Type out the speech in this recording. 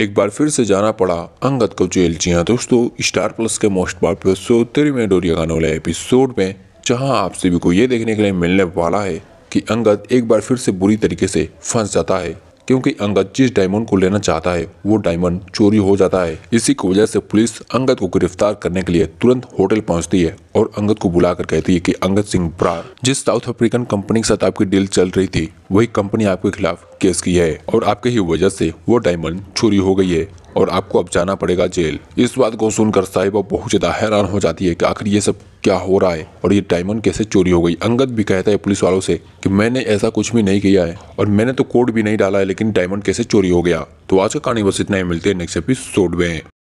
एक बार फिर से जाना पड़ा अंगद को जेल जी हाँ दोस्तों स्टार प्लस के most popular show Teri Meri डोरिया गाने वाले एपिसोड में जहाँ आप सभी को ये देखने के लिए मिलने वाला है कि अंगद एक बार फिर से बुरी तरीके से फंस जाता है क्योंकि अंगद जिस डायमंड को लेना चाहता है वो डायमंड चोरी हो जाता है इसी की वजह से पुलिस अंगद को गिरफ्तार करने के लिए तुरंत होटल पहुंचती है और अंगद को बुला कर कहती है कि अंगद सिंह ब्रा जिस साउथ अफ्रीकन कंपनी के साथ आपकी डील चल रही थी वही कंपनी आपके खिलाफ केस की है और आपके ही वजह से वो डायमंड चोरी हो गई है और आपको अब जाना पड़ेगा जेल इस बात को सुनकर साहिबा बहुत ज्यादा हैरान हो जाती है कि आखिर ये सब क्या हो रहा है और ये डायमंड कैसे चोरी हो गई अंगद भी कहता है पुलिस वालों से कि मैंने ऐसा कुछ भी नहीं किया है और मैंने तो कोड भी नहीं डाला है लेकिन डायमंड कैसे चोरी हो गया तो आज का कहानी बस इतना ही मिलते हैं नेक्स्ट एपिसोड में